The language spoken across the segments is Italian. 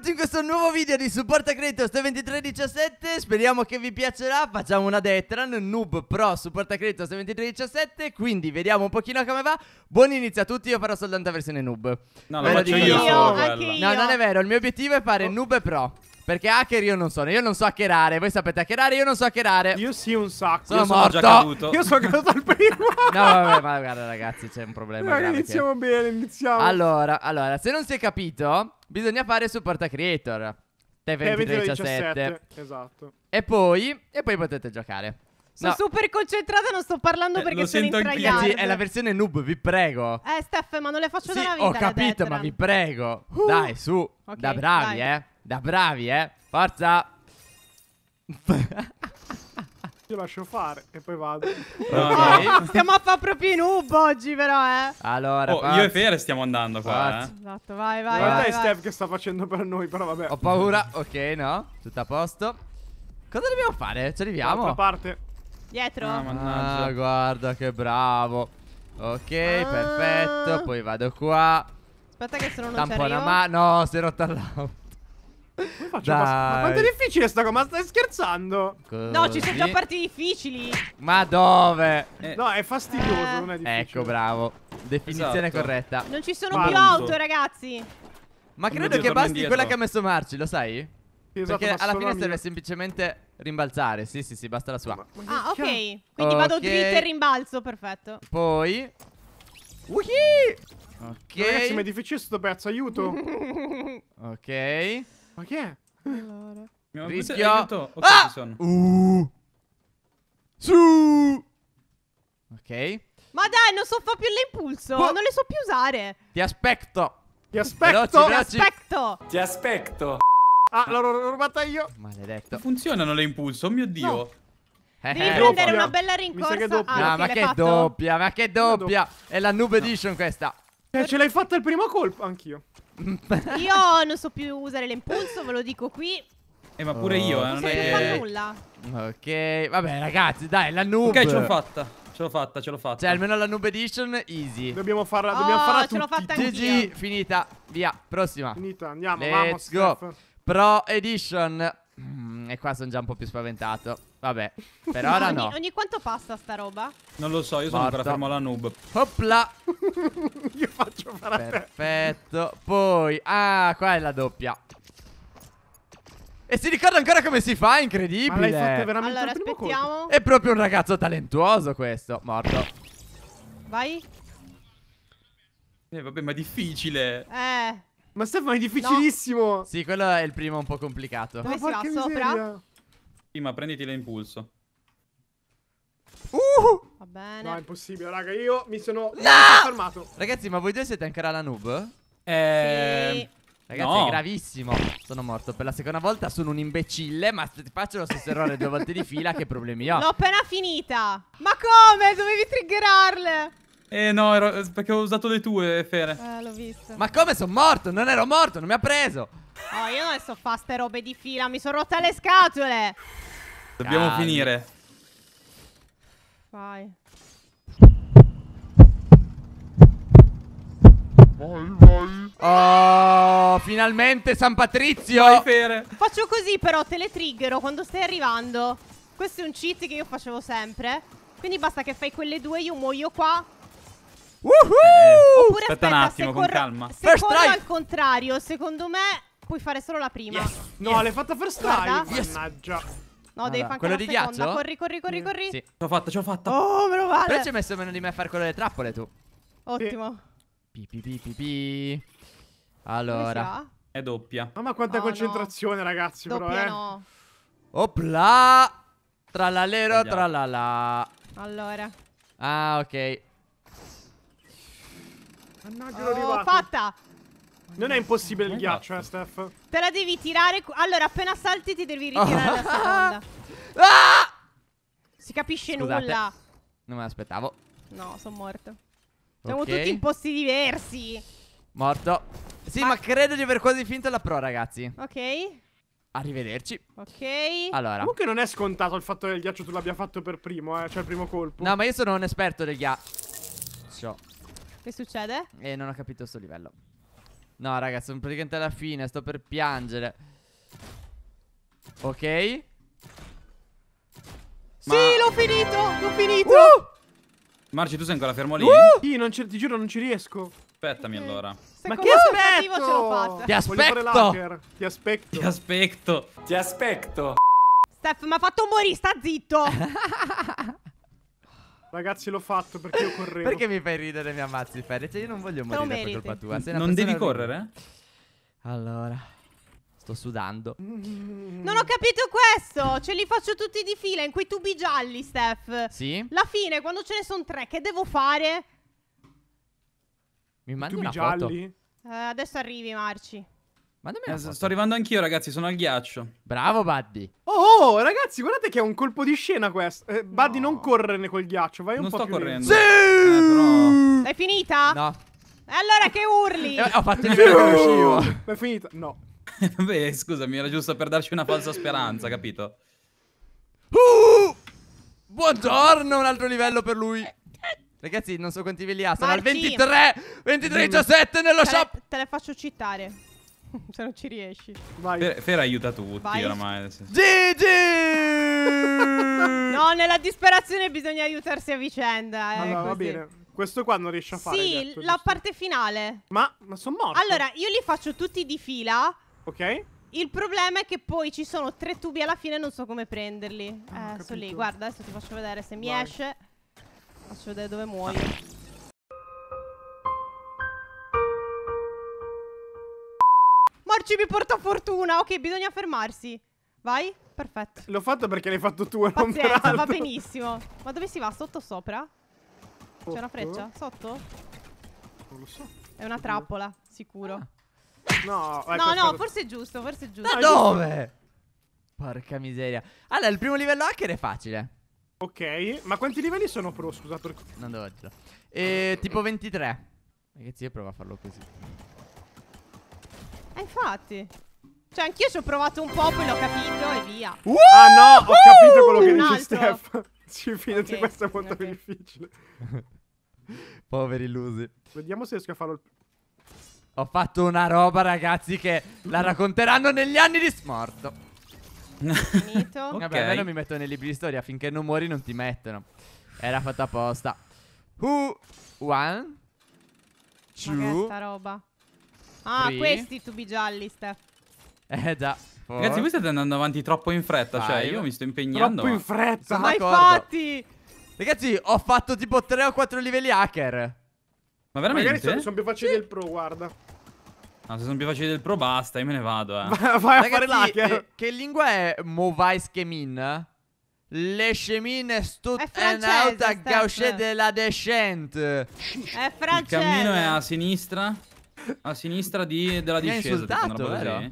benvenuti in questo nuovo video di supporto a credito Ste 2317 Speriamo che vi piacerà Facciamo una detran Noob Pro supporto a credito Ste 2317 Quindi vediamo un pochino come va Buon inizio a tutti Io farò soltanto la versione noob No, la faccio io, io No, non è vero Il mio obiettivo è fare oh. noob e pro perché hacker io non sono, io non so hackerare Voi sapete hackerare, io non so hackerare Io sì un sacco Sono, io sono già caduto. Io sono caduto al primo No vabbè, ma guarda ragazzi c'è un problema no, Iniziamo che... bene, iniziamo Allora, allora, se non si è capito bisogna fare su Porta Creator. Te 23, Esatto. E poi, e poi potete giocare. Sono no. super concentrata, non sto parlando eh, perché sono in tryhard. Sì, è la versione noob, vi prego. Eh, Steph, ma non le faccio sì, da vita. Ho capito, ma vi prego. Uh. Dai, su. Okay, da bravi, dai. eh. Da bravi, eh. Forza. Io lascio fare e poi vado. No, no. stiamo a fare proprio in hub oggi, però, eh. Allora, oh, io e Fere stiamo andando qua. Eh. Esatto, vai, vai. Guarda vai, vai. Steph che sta facendo per noi, però vabbè. Ho paura. Ok, no. Tutto a posto. Cosa dobbiamo fare? Ci arriviamo? L'altra parte. Dietro. Ah, mannaggia. Ah, guarda che bravo. Ok, ah. perfetto. Poi vado qua. Aspetta che se non ci arrivo. Tampona ma... No, è non tallavo. Come faccio a Ma quanto è difficile sta cosa? Ma stai scherzando? Così. No, ci sono già parti difficili. Ma dove? Eh. No, è fastidioso, eh. non è difficile. Ecco, bravo. Definizione esatto. corretta. Non ci sono Balzo. più auto, ragazzi. Ma credo Dio, che basti indietro. quella che ha messo Marci, lo sai? Sì, esatto, Perché alla fine serve semplicemente rimbalzare. Sì, sì, sì, basta la sua. Ma, ma ah, ok. Quindi okay. vado dritto e rimbalzo, perfetto. Poi. Woohee! Ok. Ragazzi, ma è difficile sto pezzo, aiuto. ok. Ma chi è? Allora. Mi Rischio. Aiuto. Ok, ah! sono. Uh. Su. Ok. Ma dai, non so fa più l'impulso. Oh. Non le so più usare. Ti aspetto. Ti aspetto. Veloci, Ti aspetto. Ti aspetto. Ah, l'ho rubata io. Maledetto. Funzionano le impulso, oh mio Dio. No. Eh, Devi eh, prendere una bella rincorsa. No, ah, ma che fatto. doppia, ma che doppia. È la noob edition questa. Eh, ce l'hai fatta il primo colpo, anch'io. Io non so più usare l'impulso, ve lo dico qui. Eh, ma pure oh. io, eh, non è che... fa nulla. Ok, vabbè ragazzi, dai, la noob. Ok, ce l'ho fatta. Ce l'ho fatta, ce l'ho fatta. Cioè, almeno la noob edition, easy. Dobbiamo farla, oh, dobbiamo farla ce l'ho fatta GG, finita, via, prossima. Finita, andiamo, Let's vamos, go. Steph. Pro edition. Mm, e qua sono già un po' più spaventato. Vabbè, per ora no. Ogni quanto passa sta roba? Non lo so, io sono ancora fermo alla noob. Opla! io faccio fare Perfetto. Poi, ah, qua è la doppia. E si ricorda ancora come si fa, incredibile. Ma l'hai veramente allora, aspettiamo. Colpo. È proprio un ragazzo talentuoso questo, morto. Vai. Eh, vabbè, ma è difficile. Eh. Ma Stefano è difficilissimo. No. Sì, quello è il primo un po' complicato. Dove ma si va? Sopra? Sì, ma prenditi l'impulso. Uh! Uh-huh. Va bene. No, è impossibile, raga. Io mi sono no! fermato. Ragazzi, ma voi due siete ancora alla noob? Eh... Sì. Ragazzi, no. è gravissimo. Sono morto per la seconda volta. Sono un imbecille. Ma faccio lo stesso errore due volte di fila, che problemi ho? L'ho appena finita. Ma come? Dovevi triggerarle. Eh no, ero, perché ho usato le tue, Fere. Eh, l'ho visto. Ma come sono morto? Non ero morto, non mi ha preso. No, oh, io non so fare ste robe di fila, mi sono rotte le scatole. Dobbiamo Dai. finire. Vai. Vai, vai. Oh, finalmente San Patrizio. Vai, Fere. Faccio così però, te le triggero quando stai arrivando. Questo è un cheat che io facevo sempre. Quindi basta che fai quelle due, io muoio qua eh, Oppure aspetta, aspetta, un attimo, con calma. Secondo First al contrario, secondo me puoi fare solo la prima. Yes. No, yes. l'hai fatta first try. Yes. Mannaggia. No, allora, devi fare quello di seconda. ghiaccio? Corri, corri, corri, corri. Sì, ce l'ho fatta, ce l'ho fatta. Oh, me lo male. Però ci hai messo meno di me a fare quello delle trappole tu. Ottimo. Pi pi pi pi pi. Allora. È doppia. Mamma ah, quanta oh, concentrazione, no. ragazzi, doppia però, eh. No. Opla! Tralalero, tralala. Allora. Ah, ok. Mannaggia, oh, l'ho oh, fatta! Non è impossibile il ghiaccio, eh, Steph. Te la devi tirare. Allora, appena salti, ti devi ritirare la seconda. Ah! Si capisce Scusate. nulla. Non me l'aspettavo. No, sono morto. Siamo okay. tutti in posti diversi. Morto. Sì, ma... ma... credo di aver quasi finito la pro, ragazzi. Ok. Arrivederci. Ok. Allora. Comunque non è scontato il fatto che il ghiaccio tu l'abbia fatto per primo, eh. Cioè il primo colpo. No, ma io sono un esperto del ghiaccio. Che succede? E eh, non ho capito sto livello. No, ragazzi sono praticamente alla fine. Sto per piangere. Ok. Ma... Sì, l'ho finito! L'ho finito! Uh! Marci, tu sei ancora fermo lì? Uh! Io ci, ti giuro, non ci riesco. Aspettami okay. allora. Se Ma che aspetto? Ce Ti aspetto. Ti aspetto. Ti aspetto. Ti aspetto. Steph, mi ha fatto morire, sta zitto. Ragazzi, l'ho fatto perché io correvo. perché mi fai ridere e mi ammazzi, Ferri? Cioè, io non voglio morire per colpa tua. Sei non devi correre? Allora, sto sudando. Non ho capito questo. Ce li faccio tutti di fila in quei tubi gialli, Steph. Sì. La fine, quando ce ne sono tre, che devo fare? Mi mandi tubi una gialli? foto. Uh, adesso arrivi, Marci. Ma dove eh, sto arrivando anch'io, ragazzi, sono al ghiaccio. Bravo, Buddy. Oh, oh, oh, ragazzi, guardate che è un colpo di scena questo. Eh, Buddy, no. non correre col ghiaccio, vai non un po' più Non sto correndo. Sì! Eh, però... È finita? No. allora che urli? Eh, ho fatto il giro uscivo. È finita? No. Beh, scusami, era giusto per darci una falsa speranza, capito? Uh! Buongiorno, un altro livello per lui. Ragazzi, non so quanti livelli ha, sono al 23, 23, 17 nello Te shop. Te le faccio citare. Se non ci riesci. Vai. Fer, Fer aiuta tutti Vai. oramai. Sì. GG! no, nella disperazione bisogna aiutarsi a vicenda. Eh, allora, così. va bene. Questo qua non riesce a fare. Sì, detto, la giusto. parte finale. Ma, ma sono morto. Allora, io li faccio tutti di fila. Ok. Il problema è che poi ci sono tre tubi alla fine e non so come prenderli. Ah, eh, sono lì. Guarda, adesso ti faccio vedere se mi Vai. esce. Faccio vedere dove muoio. Ah. Porci mi porta fortuna. Ok, bisogna fermarsi. Vai, perfetto. L'ho fatto perché l'hai fatto tu e non Pazienza, va benissimo. Ma dove si va? Sotto o sopra? C'è una freccia? Sotto? Non lo so. È una trappola, sicuro. No, ecco, no, no, forse è giusto, forse è giusto. Da ah, dove? Porca miseria. Allora, il primo livello hacker è facile. Ok, ma quanti livelli sono pro? Scusa per... Non devo dirlo. Eh, tipo 23. Ragazzi, io provo a farlo così. Eh, infatti. Cioè, anch'io ci ho provato un po', poi l'ho capito e via. Uh, ah no, ho capito quello che dice Steph. Ci fidati, okay, questo è molto okay. difficile. Poveri illusi. Vediamo se riesco a farlo. Ho fatto una roba, ragazzi, che la racconteranno negli anni di smorto. Finito. okay. Vabbè, almeno mi metto nei libri di storia. Finché non muori non ti mettono. Era fatta apposta. Who? one. Two. Ma che roba? Ah, Free. questi tubi gialli, Steph. Eh già. For. Ragazzi, voi state andando avanti troppo in fretta. cioè, io mi sto impegnando. Troppo in fretta. Ma infatti. Ragazzi, ho fatto tipo 3 o 4 livelli hacker. Ma veramente? Magari sono, sono più facili sì. del pro, guarda. No, se sono più facili del pro, basta. Io me ne vado, eh. Vai, vai a Ragazzi, fare l'hacker. Eh, che lingua è Movai Schemin? Le chemine stut en auta gauche de la descente. È francese. Il cammino è a sinistra a sinistra di, della Mi discesa. Insultato, vero?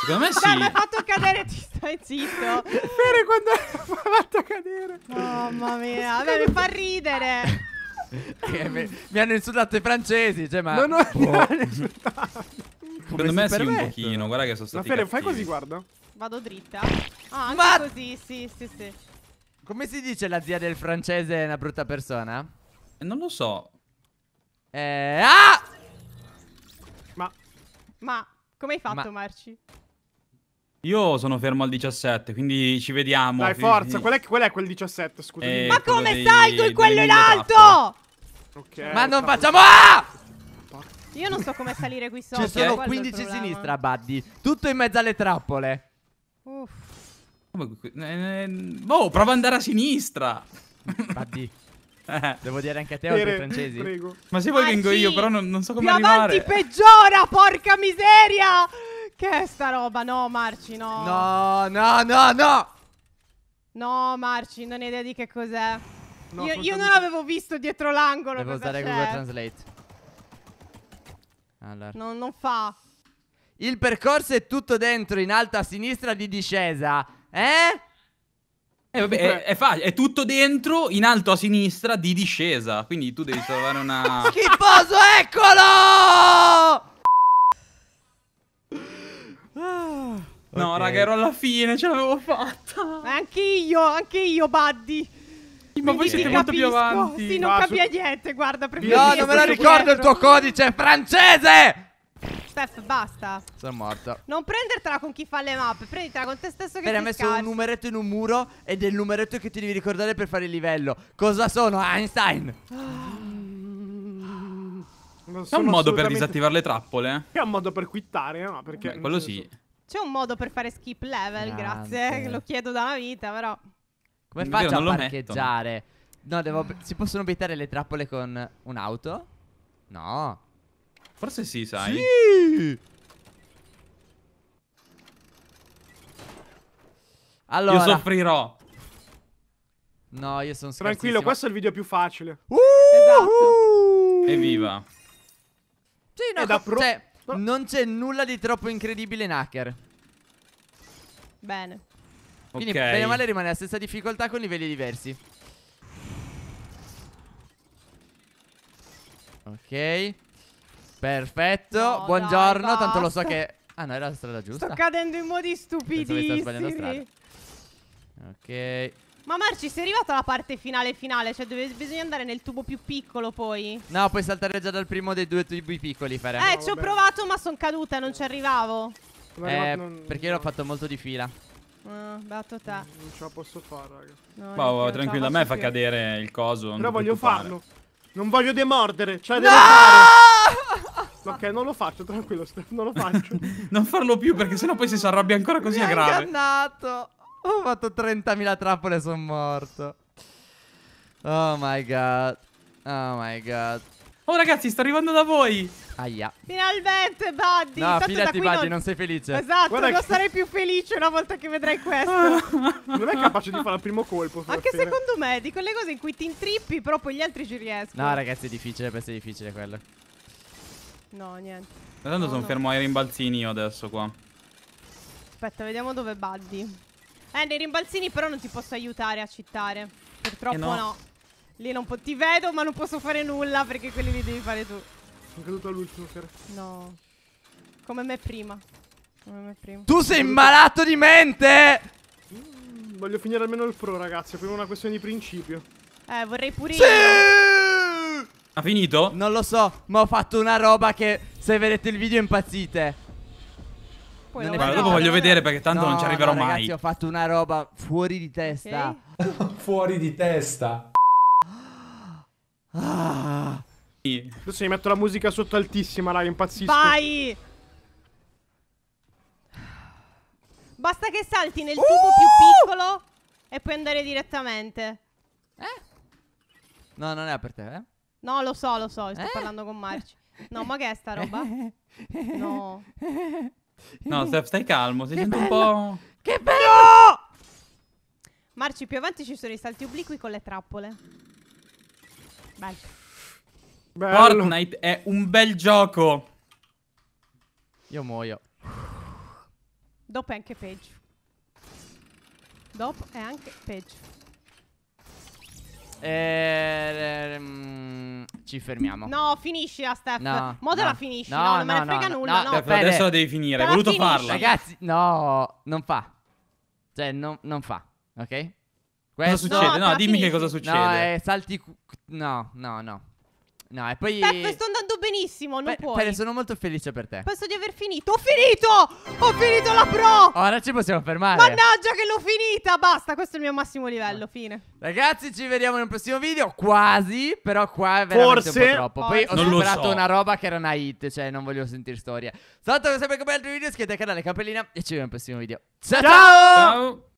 Secondo me sì. Mi hai fatto cadere, ti stai zitto. Fere quando mi fatto cadere. Mamma mia, vabbè, mi fa ridere. Eh, mi, mi, hanno insultato i francesi, cioè, ma... No, no, oh. insultato. Secondo me sì permettono. un pochino, guarda che sono stati Ma Fere, fai così, guarda. Vado dritta. Ah, anche ma... così, sì, sì, sì. Come si dice la zia del francese è una brutta persona? Eh, non lo so. Eh, ah! Ma come hai fatto, Ma... Marci? Io sono fermo al 17, quindi ci vediamo. Dai, forza, qual è, qual è quel 17, scusami? Eh, Ma come dei, salgo in quello in alto? Ok. Ma non facciamo... Ah! Io non so come salire qui sopra. Ci sono 15 eh, a sinistra, Buddy. Tutto in mezzo alle trappole. Uff. Eh, eh, oh, prova ad andare a sinistra. Buddy. Devo dire anche a te o ai francesi? Prego. Ma se vuoi ah, vengo sì. io, però non, non so come Più arrivare. Più avanti peggiora, porca miseria! Che è sta roba? No, Marci, no. No, no, no, no! No, Marci, non hai idea di che cos'è. No, io, io non l'avevo visto dietro l'angolo Devo usare Google Translate. Allora. No, non fa. Il percorso è tutto dentro, in alto a sinistra di discesa. Eh? Eh, vabbè, è, è, facile, è tutto dentro, in alto a sinistra, di discesa. Quindi tu devi trovare una... Schifoso, eccolo! No, okay. raga, ero alla fine, ce l'avevo fatta. Anche io, anche io, Buddy. Ma voi siete molto più avanti. Sì, non Va, su... niente, guarda, No, non me lo ricordo il tuo codice, francese! Steph, basta. Sono morta. Non prendertela con chi fa le mappe, prenditela con te stesso che Bene, ha messo un numeretto in un muro ed è il numeretto che ti devi ricordare per fare il livello. Cosa sono? Einstein. Non C'è un modo per disattivare le trappole? C'è eh? un modo per quittare, no? Perché Beh, quello sì. C'è un modo per fare skip level, grazie. grazie. Lo chiedo da una vita, però. Come non faccio a parcheggiare? Metto. No, devo... Si possono obietare le trappole con un'auto? No. Forse sì, sai. Sì! Allora. Io soffrirò. No, io sono Tranquillo, questo è il video più facile. Uh! Esatto. Evviva. Sì, no, da pro... Cioè, non c'è nulla di troppo incredibile in hacker. Bene. Quindi okay. bene o male rimane la stessa difficoltà con livelli diversi. Ok. Perfetto, no, buongiorno, dai, tanto lo so che... Ah no, era la strada giusta. Sto cadendo in modi stupidissimi. Ok. Ma Marci, sei arrivato alla parte finale finale, cioè dove bisogna andare nel tubo più piccolo poi. No, puoi saltare già dal primo dei due tubi piccoli, Fere. Eh, no, ci ho provato ma sono caduta, non ci arrivavo. Beh, eh, non, perché io no. l'ho fatto molto di fila. Ah, beato te. Non, ce la posso fare, raga. No, wow, boh, tranquillo, a me fa più. cadere il coso. Però voglio farlo. Non voglio demordere, cioè no! devo fare. Ok, non lo faccio, tranquillo, Steph, non lo faccio. non farlo più perché sennò poi si arrabbia ancora così a è grave. ingannato. Ho fatto 30.000 trappole e sono morto. Oh my god. Oh my god. Oh ragazzi, sto arrivando da voi. Aia. Finalmente, Buddy. No, fidati, Buddy, non... non... sei felice. Esatto, Guarda non che... sarei più felice una volta che vedrai questo. Ah. non è capace di fare il primo colpo. Anche fine. secondo me, di quelle cose in cui ti intrippi, però poi gli altri ci riescono. No, ragazzi, è difficile, questo è difficile quello. No, niente. Ma tanto no, sono no. fermo ai rimbalzini io adesso qua. Aspetta, vediamo dove Buddy. Eh, nei rimbalzini però non ti posso aiutare a cittare. Purtroppo eh no. no. Lì non ti vedo, ma non posso fare nulla perché quelli li devi fare tu. Sono caduto all'ultimo, cara. No. Come me prima. Come me prima. Tu sei malato di mente! Mm, voglio finire almeno il pro, ragazzi. È prima una questione di principio. Eh, vorrei pure sì! io. Ha finito? Non lo so, ma ho fatto una roba che se vedete il video impazzite. Poi non è Guarda, dopo voglio vedere perché tanto no, non ci arriverò no, mai. ho fatto una roba fuori di testa. Okay. fuori di testa. Ah. Adesso mi metto la musica sotto altissima, raga, impazzisco. Vai! Basta che salti nel uh! tubo più piccolo e puoi andare direttamente. Eh? No, non è per te, eh? No, lo so, lo so, sto eh? parlando con Marci. No, ma che è sta roba? No. No, stai, stai calmo, sei sempre un po'... Che bello! Marci, più avanti ci sono i salti obliqui con le trappole. Bello. bello. Fortnite è un bel gioco. Io muoio. Dopo è anche peggio. Dopo è anche peggio. Ehm, ci fermiamo. No, finisci la ah, step. No, Mo te no. la finisci. No, no, non me ne frega nulla. No, Steph, adesso la devi finire. Hai voluto finisci. farla. Ragazzi, no, non fa. Cioè, non, non fa. Ok? Questo... Cosa succede? No, dimmi finisci. che cosa succede. No, eh, salti. No, no, no. No, e poi. Steph, sto andando benissimo. Non Beh, puoi. Fede, sono molto felice per te. Penso di aver finito. Ho finito! Ho finito la pro! Ora ci possiamo fermare. Mannaggia, che l'ho finita! Basta, questo è il mio massimo livello. Fine. Ragazzi, ci vediamo nel prossimo video. Quasi, però qua è veramente Forse. un po' troppo. Poi Forse. ho superato so. una roba che era una hit. Cioè, non voglio sentire storie. Salutami sempre come altri video. Iscrivetevi al canale, cappellina. E ci vediamo nel prossimo video. ciao! ciao. ciao.